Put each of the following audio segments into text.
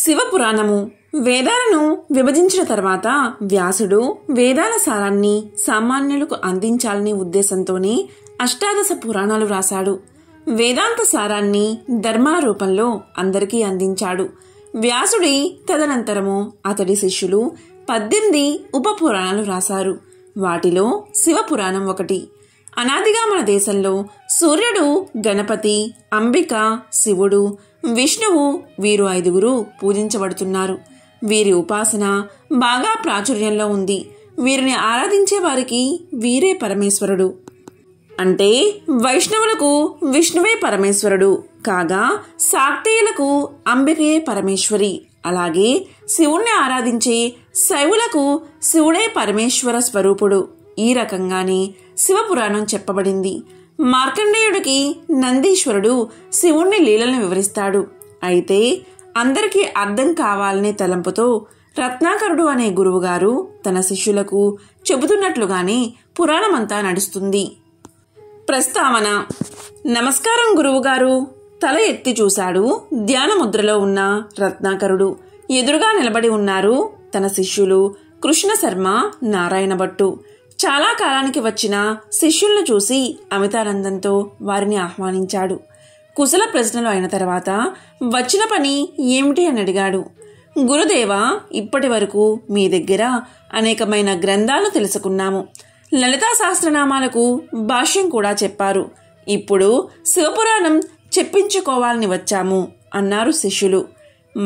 శివపురాణము వేదాలను విభజించిన తర్వాత వ్యాసుడు వేదాల సారాన్ని సామాన్యులకు అందించాలనే ఉద్దేశంతోనే అష్టాదశ పురాణాలు రాశాడు వేదాంత సారాన్ని ధర్మాల రూపంలో అందరికీ అందించాడు వ్యాసుడి తదనంతరము అతడి శిష్యులు పద్దెనిమిది పురాణాలు రాశారు వాటిలో శివపురాణం ఒకటి అనాదిగా మన దేశంలో సూర్యుడు గణపతి అంబిక శివుడు విష్ణువు వీరు ఐదుగురు పూజించబడుతున్నారు వీరి ఉపాసన బాగా ప్రాచుర్యంలో ఉంది వీరిని ఆరాధించే వారికి వీరే పరమేశ్వరుడు అంటే వైష్ణవులకు విష్ణువే పరమేశ్వరుడు కాగా శాక్తేయులకు అంబికే పరమేశ్వరి అలాగే శివుణ్ణి ఆరాధించే శైవులకు శివుడే పరమేశ్వర స్వరూపుడు ఈ రకంగానే శివపురాణం చెప్పబడింది మార్కండేయుడికి నందీశ్వరుడు శివుణ్ణి లీలను వివరిస్తాడు అయితే అందరికీ అర్థం కావాలనే తలంపుతో రత్నాకరుడు అనే గురువుగారు తన శిష్యులకు చెబుతున్నట్లుగానే పురాణమంతా నడుస్తుంది ప్రస్తావన నమస్కారం గురువుగారు తల ఎత్తి చూశాడు ధ్యానముద్రలో ఉన్న రత్నాకరుడు ఎదురుగా నిలబడి ఉన్నారు తన శిష్యులు కృష్ణశర్మ నారాయణ భట్టు చాలా కాలానికి వచ్చిన శిష్యులను చూసి అమితానందంతో వారిని ఆహ్వానించాడు కుశల ప్రశ్నలు అయిన తర్వాత వచ్చిన పని ఏమిటి అని అడిగాడు గురుదేవ ఇప్పటి వరకు మీ దగ్గర అనేకమైన గ్రంథాలు తెలుసుకున్నాము లలితా సహస్రనామాలకు భాష్యం కూడా చెప్పారు ఇప్పుడు శివపురాణం చెప్పించుకోవాలని వచ్చాము అన్నారు శిష్యులు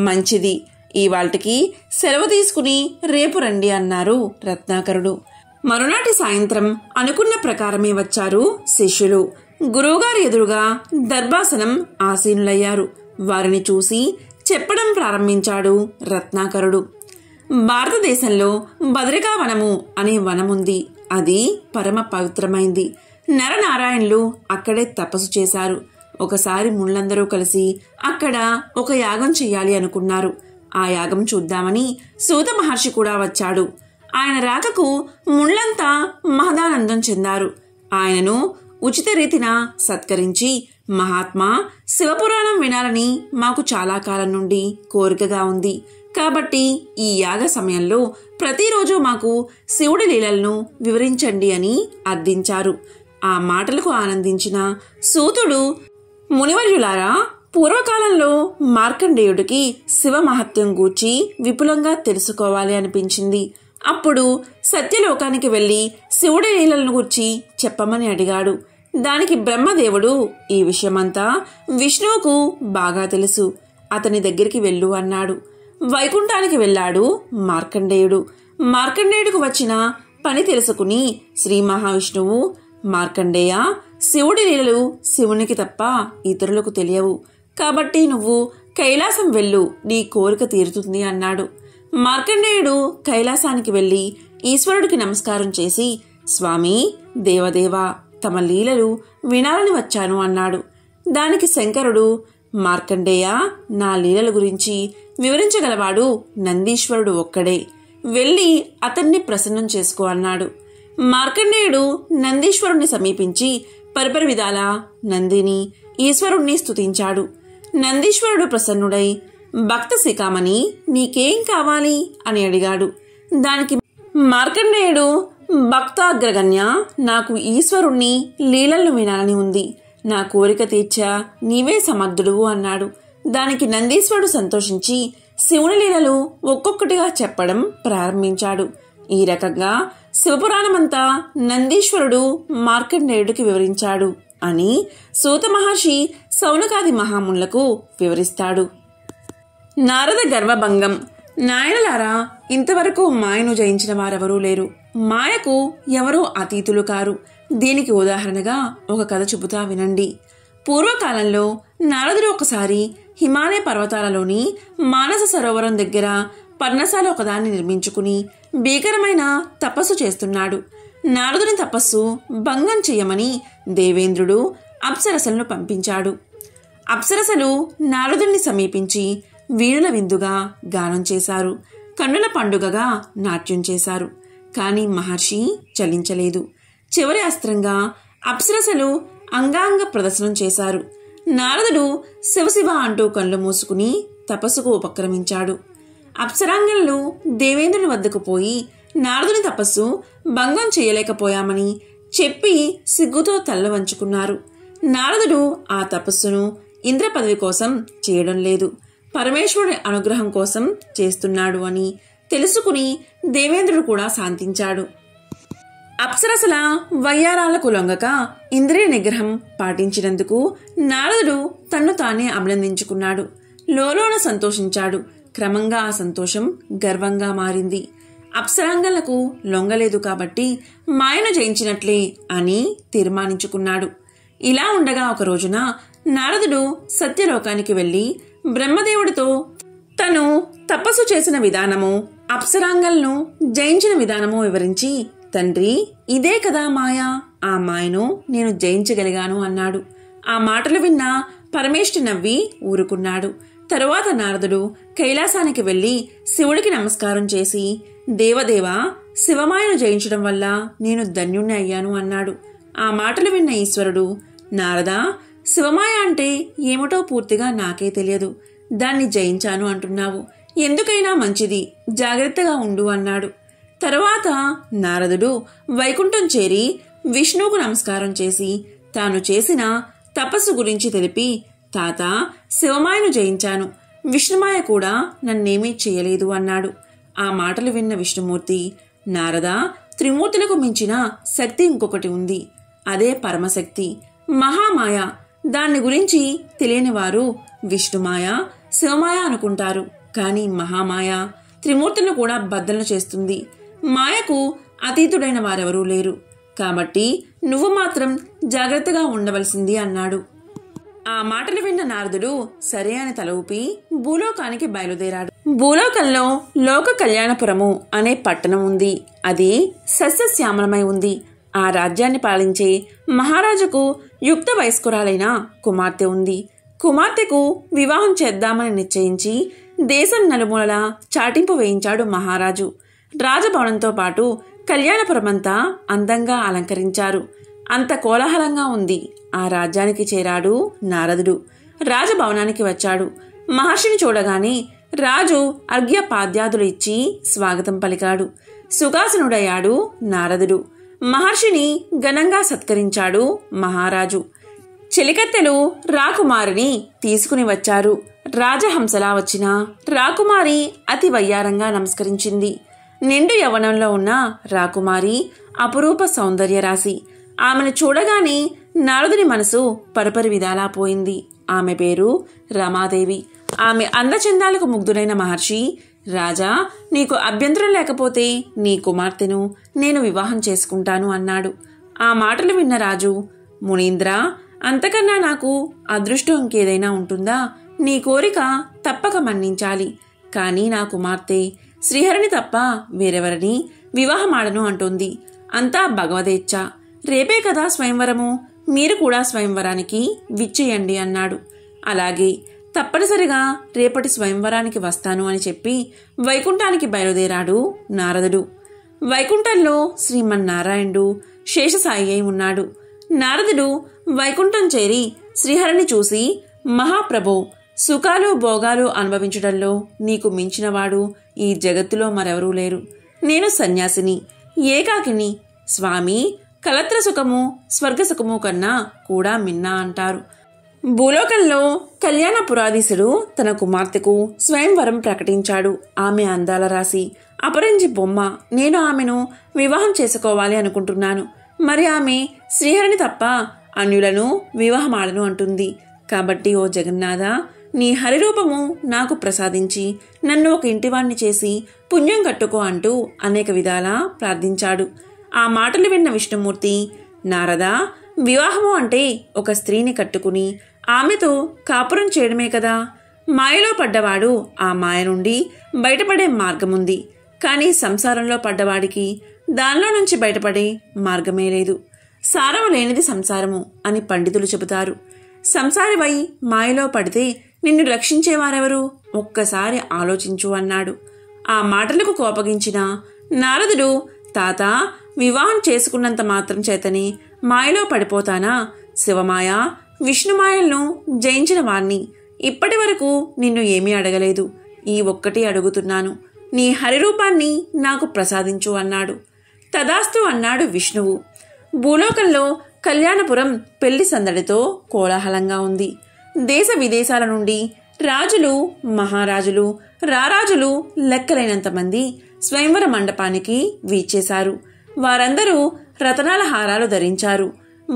మంచిది ఇవాల్టికి సెలవు తీసుకుని రేపు రండి అన్నారు రత్నాకరుడు మరునాటి సాయంత్రం అనుకున్న ప్రకారమే వచ్చారు శిష్యులు గురువుగారి ఎదురుగా దర్భాసనం ఆసీనులయ్యారు వారిని చూసి చెప్పడం ప్రారంభించాడు రత్నాకరుడు భారతదేశంలో బదరికావనము అనే వనముంది అది పరమ పవిత్రమైంది నరనారాయణులు అక్కడే తపస్సు చేశారు ఒకసారి ముళ్ళందరూ కలిసి అక్కడ ఒక యాగం చెయ్యాలి అనుకున్నారు ఆ యాగం చూద్దామని సూత మహర్షి కూడా వచ్చాడు ఆయన రాకకు ముళ్ళంతా మహదానందం చెందారు ఆయనను ఉచిత రీతిన సత్కరించి మహాత్మా శివపురాణం వినాలని మాకు చాలా కాలం నుండి కోరికగా ఉంది కాబట్టి ఈ యాగ సమయంలో ప్రతిరోజు మాకు శివుడి లీలలను వివరించండి అని అర్థించారు ఆ మాటలకు ఆనందించిన సూతుడు మునివర్యులారా పూర్వకాలంలో మార్కండేయుడికి శివ మహత్యం గూర్చి విపులంగా తెలుసుకోవాలి అనిపించింది అప్పుడు సత్యలోకానికి వెళ్ళి శివుడి లీలలను గుర్చి చెప్పమని అడిగాడు దానికి బ్రహ్మదేవుడు ఈ విషయమంతా విష్ణువుకు బాగా తెలుసు అతని దగ్గరికి వెళ్ళు అన్నాడు వైకుంఠానికి వెళ్ళాడు మార్కండేయుడు మార్కండేయుడికి వచ్చిన పని తెలుసుకుని శ్రీ మహావిష్ణువు మార్కండేయ శివుడి లీలలు శివునికి తప్ప ఇతరులకు తెలియవు కాబట్టి నువ్వు కైలాసం వెళ్ళు నీ కోరిక తీరుతుంది అన్నాడు మార్కండేయుడు కైలాసానికి వెళ్ళి ఈశ్వరుడికి నమస్కారం చేసి స్వామి దేవదేవ తమ లీలలు వినాలని వచ్చాను అన్నాడు దానికి శంకరుడు మార్కండేయ నా లీలల గురించి వివరించగలవాడు నందీశ్వరుడు ఒక్కడే వెళ్ళి అతన్ని ప్రసన్నం చేసుకో అన్నాడు మార్కండేయుడు నందీశ్వరుణ్ణి సమీపించి పరిపర విధాల నందిని ఈశ్వరుణ్ణి స్తుతించాడు నందీశ్వరుడు ప్రసన్నుడై భక్త శిఖామణి నీకేం కావాలి అని అడిగాడు దానికి మార్కండేయుడు భక్తాగ్రగణ్య నాకు ఈశ్వరుణ్ణి లీలలు వినాలని ఉంది నా కోరిక తీర్చా నీవే సమర్థుడు అన్నాడు దానికి నందీశ్వరుడు సంతోషించి శివుని లీలలు ఒక్కొక్కటిగా చెప్పడం ప్రారంభించాడు ఈ రకంగా శివపురాణమంతా నందీశ్వరుడు మార్కండేయుడికి వివరించాడు అని సూత మహర్షి సౌనకాది మహామునులకు వివరిస్తాడు నారద గర్వభంగం నాయనలారా ఇంతవరకు మాయను జయించిన వారెవరూ లేరు మాయకు ఎవరూ అతీతులు కారు దీనికి ఉదాహరణగా ఒక కథ చెబుతా వినండి పూర్వకాలంలో నారదుడు ఒకసారి హిమాలయ పర్వతాలలోని మానస సరోవరం దగ్గర పర్ణశాల ఒకదాన్ని నిర్మించుకుని భీకరమైన తపస్సు చేస్తున్నాడు నారదుని తపస్సు భంగం చేయమని దేవేంద్రుడు అప్సరసలను పంపించాడు అప్సరసలు నారదుడిని సమీపించి వీణుల విందుగా గానం చేశారు కన్నుల పండుగగా నాట్యం చేశారు కానీ మహర్షి చలించలేదు చివరి అస్త్రంగా అప్సరసలు అంగాంగ ప్రదర్శనం చేశారు నారదుడు శివశివ అంటూ కళ్ళు మూసుకుని తపస్సుకు ఉపక్రమించాడు అప్సరాంగన్లు దేవేంద్రుని వద్దకు పోయి నారదుని తపస్సు భంగం చేయలేకపోయామని చెప్పి సిగ్గుతో తల్ల వంచుకున్నారు నారదుడు ఆ తపస్సును ఇంద్ర పదవి కోసం చేయడం లేదు పరమేశ్వరుడి అనుగ్రహం కోసం చేస్తున్నాడు అని తెలుసుకుని దేవేంద్రుడు కూడా శాంతించాడు అప్సరసల వయ్యారాలకు లొంగక ఇంద్రియ నిగ్రహం పాటించినందుకు నారదుడు తన్ను తానే అభినందించుకున్నాడు లోలోన సంతోషించాడు క్రమంగా ఆ సంతోషం గర్వంగా మారింది అప్సరాంగలకు లొంగలేదు కాబట్టి మాయను జయించినట్లే అని తీర్మానించుకున్నాడు ఇలా ఉండగా ఒక రోజున నారదుడు సత్యలోకానికి వెళ్ళి బ్రహ్మదేవుడితో తను తపస్సు చేసిన విధానము అప్సరాంగల్ను జయించిన విధానము వివరించి తండ్రి ఇదే కదా మాయ ఆ మాయను నేను జయించగలిగాను అన్నాడు ఆ మాటలు విన్న పరమేష్టి నవ్వి ఊరుకున్నాడు తరువాత నారదుడు కైలాసానికి వెళ్ళి శివుడికి నమస్కారం చేసి దేవదేవ శివమాయను జయించడం వల్ల నేను ధన్యుణ్ణి అయ్యాను అన్నాడు ఆ మాటలు విన్న ఈశ్వరుడు నారద శివమాయ అంటే ఏమిటో పూర్తిగా నాకే తెలియదు దాన్ని జయించాను అంటున్నావు ఎందుకైనా మంచిది జాగ్రత్తగా ఉండు అన్నాడు తరువాత నారదుడు వైకుంఠం చేరి విష్ణువుకు నమస్కారం చేసి తాను చేసిన తపస్సు గురించి తెలిపి తాత శివమాయను జయించాను విష్ణుమాయ కూడా నన్నేమీ చేయలేదు అన్నాడు ఆ మాటలు విన్న విష్ణుమూర్తి నారద త్రిమూర్తులకు మించిన శక్తి ఇంకొకటి ఉంది అదే పరమశక్తి మహామాయ దాన్ని గురించి తెలియని వారు విష్ణుమాయ శివమాయ అనుకుంటారు కానీ మహామాయ త్రిమూర్తిని కూడా బద్దలు చేస్తుంది మాయకు అతీతుడైన వారెవరూ లేరు కాబట్టి నువ్వు మాత్రం జాగ్రత్తగా ఉండవలసింది అన్నాడు ఆ మాటలు విన్న నారదుడు సరే అని తల ఊపి భూలోకానికి బయలుదేరాడు భూలోకంలో లోక కళ్యాణపురము అనే పట్టణం ఉంది అది సస్యశ్యామలమై ఉంది ఆ రాజ్యాన్ని పాలించే మహారాజుకు యుక్త వయస్కురాలైన కుమార్తె ఉంది కుమార్తెకు వివాహం చేద్దామని నిశ్చయించి దేశం నలుమూలల చాటింపు వేయించాడు మహారాజు రాజభవనంతో పాటు కళ్యాణపురమంతా అందంగా అలంకరించారు అంత కోలాహలంగా ఉంది ఆ రాజ్యానికి చేరాడు నారదుడు రాజభవనానికి వచ్చాడు మహర్షిని చూడగానే రాజు అర్ఘ్యపాద్యాదులు ఇచ్చి స్వాగతం పలికాడు సుఖాసనుడయ్యాడు నారదుడు మహర్షిని ఘనంగా సత్కరించాడు మహారాజు చెలికత్తెలు రాకుమారిని తీసుకుని వచ్చారు రాజహంసలా వచ్చిన రాకుమారి అతి వయ్యారంగా నమస్కరించింది నిండు యవనంలో ఉన్న రాకుమారి అపురూప సౌందర్య రాశి ఆమెను చూడగానే నారదుని మనసు పరపరి విధాలా పోయింది ఆమె పేరు రమాదేవి ఆమె అందచందాలకు ముగ్ధుడైన మహర్షి రాజా నీకు అభ్యంతరం లేకపోతే నీ కుమార్తెను నేను వివాహం చేసుకుంటాను అన్నాడు ఆ మాటలు విన్న రాజు మునీంద్ర అంతకన్నా నాకు అదృష్టం ఇంకేదైనా ఉంటుందా నీ కోరిక తప్పక మన్నించాలి కానీ నా కుమార్తె శ్రీహరిని తప్ప వేరెవరిని వివాహమాడను అంటుంది అంతా భగవదేచ్ఛ రేపే కదా స్వయంవరము మీరు కూడా స్వయంవరానికి విచ్చేయండి అన్నాడు అలాగే తప్పనిసరిగా రేపటి స్వయంవరానికి వస్తాను అని చెప్పి వైకుంఠానికి బయలుదేరాడు నారదుడు వైకుంఠంలో శ్రీమన్నారాయణుడు శేషసాయి అయి ఉన్నాడు నారదుడు వైకుంఠం చేరి శ్రీహరిని చూసి మహాప్రభు సుఖాలు భోగాలు అనుభవించడంలో నీకు మించినవాడు ఈ జగత్తులో మరెవరూ లేరు నేను సన్యాసిని ఏకాకిని స్వామి కలత్ర సుఖము స్వర్గసుఖము కన్నా కూడా మిన్నా అంటారు భూలోకంలో కళ్యాణ పురాధీశుడు తన కుమార్తెకు స్వయంవరం ప్రకటించాడు ఆమె అందాల రాసి అపరంజి బొమ్మ నేను ఆమెను వివాహం చేసుకోవాలి అనుకుంటున్నాను మరి ఆమె శ్రీహరిని తప్ప అన్యులను వివాహమాడను అంటుంది కాబట్టి ఓ జగన్నాథ నీ హరిరూపము నాకు ప్రసాదించి నన్ను ఒక ఇంటివాణ్ణి చేసి పుణ్యం కట్టుకో అంటూ అనేక విధాలా ప్రార్థించాడు ఆ మాటలు విన్న విష్ణుమూర్తి నారద వివాహము అంటే ఒక స్త్రీని కట్టుకుని ఆమెతో కాపురం చేయడమే కదా మాయలో పడ్డవాడు ఆ మాయ నుండి బయటపడే మార్గముంది కానీ సంసారంలో పడ్డవాడికి దానిలో నుంచి బయటపడే మార్గమే లేదు సారము లేనిది సంసారము అని పండితులు చెబుతారు సంసారివై మాయలో పడితే నిన్ను రక్షించేవారెవరు ఒక్కసారి ఆలోచించు అన్నాడు ఆ మాటలకు కోపగించిన నారదుడు తాత వివాహం చేసుకున్నంత మాత్రం చేతని మాయలో పడిపోతానా శివమాయ విష్ణుమాయలను జయించిన వాణ్ణి ఇప్పటి వరకు నిన్ను ఏమీ అడగలేదు ఈ ఒక్కటి అడుగుతున్నాను నీ హరిరూపాన్ని నాకు ప్రసాదించు అన్నాడు తదాస్తు అన్నాడు విష్ణువు భూలోకంలో కళ్యాణపురం పెళ్లి సందడితో కోలాహలంగా ఉంది దేశ విదేశాల నుండి రాజులు మహారాజులు రారాజులు లెక్కలైనంతమంది స్వయంవర మండపానికి వీచేశారు వారందరూ రతనాల హారాలు ధరించారు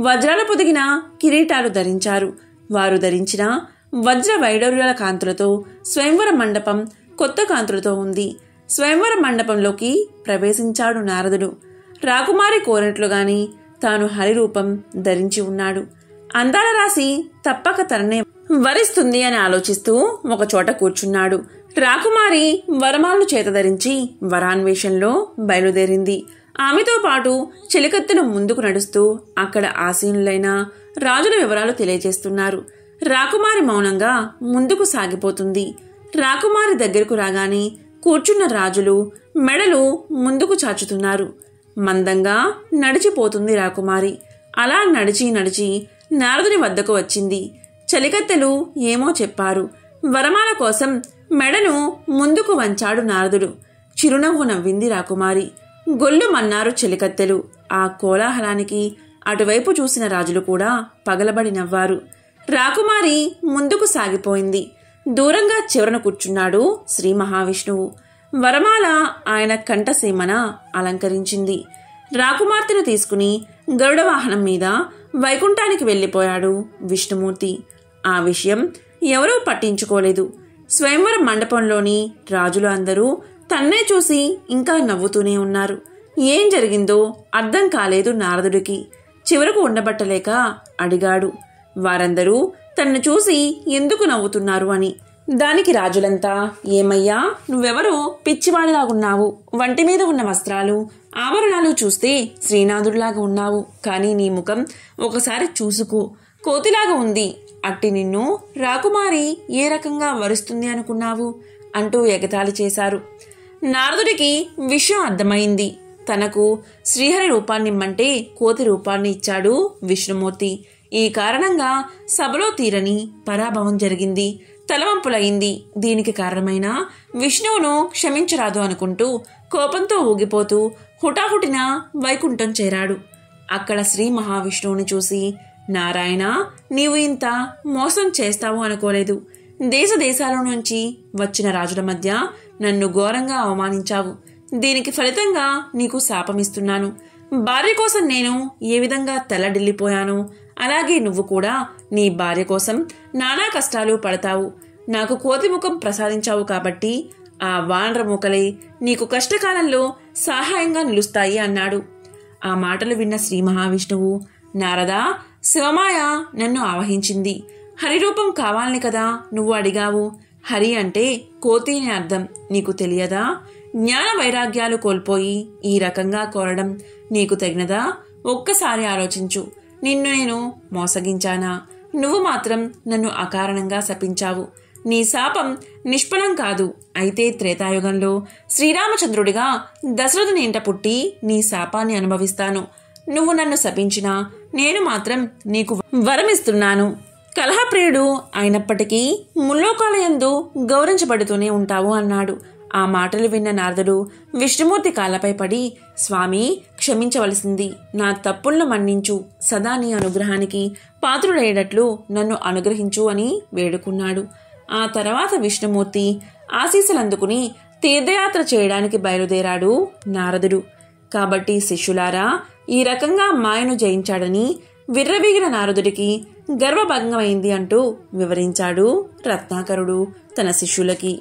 వజ్రాల పొదిగిన కిరీటాలు ధరించారు వారు ధరించిన వజ్ర వైడరుల కాంతులతో స్వయంవర మండపం కొత్త కాంతులతో ఉంది స్వయంవర మండపంలోకి ప్రవేశించాడు నారదుడు రాకుమారి కోరినట్లుగాని తాను హరిరూపం ధరించి ఉన్నాడు అందాల రాసి తప్పక తననే వరిస్తుంది అని ఆలోచిస్తూ ఒకచోట కూర్చున్నాడు రాకుమారి వరమాలను చేత ధరించి వరాన్వేషంలో బయలుదేరింది ఆమెతో పాటు చెలికత్తెలు ముందుకు నడుస్తూ అక్కడ ఆసీనులైన రాజుల వివరాలు తెలియజేస్తున్నారు రాకుమారి మౌనంగా ముందుకు సాగిపోతుంది రాకుమారి దగ్గరకు రాగానే కూర్చున్న రాజులు మెడలు ముందుకు చాచుతున్నారు మందంగా నడిచిపోతుంది రాకుమారి అలా నడిచి నడిచి నారదుని వద్దకు వచ్చింది చలికత్తెలు ఏమో చెప్పారు వరమాల కోసం మెడను ముందుకు వంచాడు నారదుడు చిరునవ్వు నవ్వింది రాకుమారి గొల్లుమన్నారు చెలికత్తెలు ఆ కోలాహలానికి అటువైపు చూసిన రాజులు కూడా పగలబడి నవ్వారు రాకుమారి ముందుకు సాగిపోయింది దూరంగా చివరన కూర్చున్నాడు శ్రీ మహావిష్ణువు వరమాల ఆయన కంఠసీమన అలంకరించింది రాకుమార్తెను తీసుకుని గరుడ వాహనం మీద వైకుంఠానికి వెళ్ళిపోయాడు విష్ణుమూర్తి ఆ విషయం ఎవరూ పట్టించుకోలేదు స్వయంవరం మండపంలోని రాజులు అందరూ తన్నే చూసి ఇంకా నవ్వుతూనే ఉన్నారు ఏం జరిగిందో అర్థం కాలేదు నారదుడికి చివరకు ఉండబట్టలేక అడిగాడు వారందరూ తన్ను చూసి ఎందుకు నవ్వుతున్నారు అని దానికి రాజులంతా ఏమయ్యా నువ్వెవరో పిచ్చివాడిలాగున్నావు వంటి మీద ఉన్న వస్త్రాలు ఆభరణాలు చూస్తే శ్రీనాథుడిలాగా ఉన్నావు కానీ నీ ముఖం ఒకసారి చూసుకో కోతిలాగా ఉంది అట్టి నిన్ను రాకుమారి ఏ రకంగా వరుస్తుంది అనుకున్నావు అంటూ ఎగతాళి చేశారు నారదుడికి విషయం అర్థమైంది తనకు శ్రీహరి రూపాన్నిమ్మంటే కోతి రూపాన్ని ఇచ్చాడు విష్ణుమూర్తి ఈ కారణంగా సభలో తీరని పరాభవం జరిగింది తలవంపులయింది దీనికి కారణమైన విష్ణువును క్షమించరాదు అనుకుంటూ కోపంతో ఊగిపోతూ హుటాహుటిన వైకుంఠం చేరాడు అక్కడ శ్రీ మహావిష్ణువుని చూసి నారాయణ నీవు ఇంత మోసం చేస్తావు అనుకోలేదు దేశ దేశాల నుంచి వచ్చిన రాజుల మధ్య నన్ను ఘోరంగా అవమానించావు దీనికి ఫలితంగా నీకు శాపమిస్తున్నాను భార్య కోసం నేను ఏ విధంగా తెల్లడిల్లిపోయాను అలాగే నువ్వు కూడా నీ భార్య కోసం నానా కష్టాలు పడతావు నాకు కోతిముఖం ప్రసాదించావు కాబట్టి ఆ వానర మూకలే నీకు కష్టకాలంలో సహాయంగా నిలుస్తాయి అన్నాడు ఆ మాటలు విన్న శ్రీ మహావిష్ణువు నారదా శివమాయ నన్ను ఆవహించింది హరిరూపం కావాలని కదా నువ్వు అడిగావు హరి అంటే కోతి అని అర్థం నీకు తెలియదా జ్ఞాన వైరాగ్యాలు కోల్పోయి ఈ రకంగా కోరడం నీకు తగినదా ఒక్కసారి ఆలోచించు నిన్ను నేను మోసగించానా నువ్వు మాత్రం నన్ను అకారణంగా శపించావు నీ శాపం నిష్ఫలం కాదు అయితే త్రేతాయుగంలో శ్రీరామచంద్రుడిగా దశరథుని ఇంట పుట్టి నీ శాపాన్ని అనుభవిస్తాను నువ్వు నన్ను శపించినా నేను మాత్రం నీకు వరమిస్తున్నాను కలహప్రియుడు అయినప్పటికీ ముల్లోకాలయందు గౌరవించబడుతూనే ఉంటావు అన్నాడు ఆ మాటలు విన్న నారదుడు విష్ణుమూర్తి కాళ్ళపై పడి స్వామి క్షమించవలసింది నా తప్పులను మన్నించు సదా నీ అనుగ్రహానికి పాత్రుడయ్యేటట్లు నన్ను అనుగ్రహించు అని వేడుకున్నాడు ఆ తర్వాత విష్ణుమూర్తి ఆశీస్సులందుకుని తీర్థయాత్ర చేయడానికి బయలుదేరాడు నారదుడు కాబట్టి శిష్యులారా ఈ రకంగా మాయను జయించాడని విర్రవీగిన నారదుడికి గర్వభంగమైంది అంటూ వివరించాడు రత్నాకరుడు తన శిష్యులకి